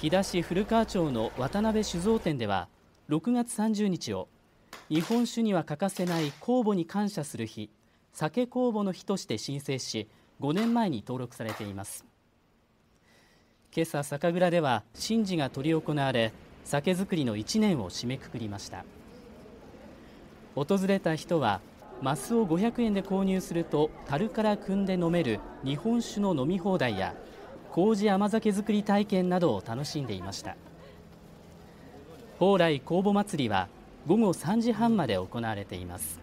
飛騨市古川町の渡辺酒造店では6月30日を日本酒には欠かせない酵母に感謝する日酒酵母の日として申請し5年前に登録されています今朝酒蔵では神事が執り行われ酒造りの1年を締めくくりました訪れた人はマスを500円で購入すると樽から汲んで飲める日本酒の飲み放題や麹甘酒造り体験などを楽しんでいました宝来酵母祭りは午後3時半まで行われています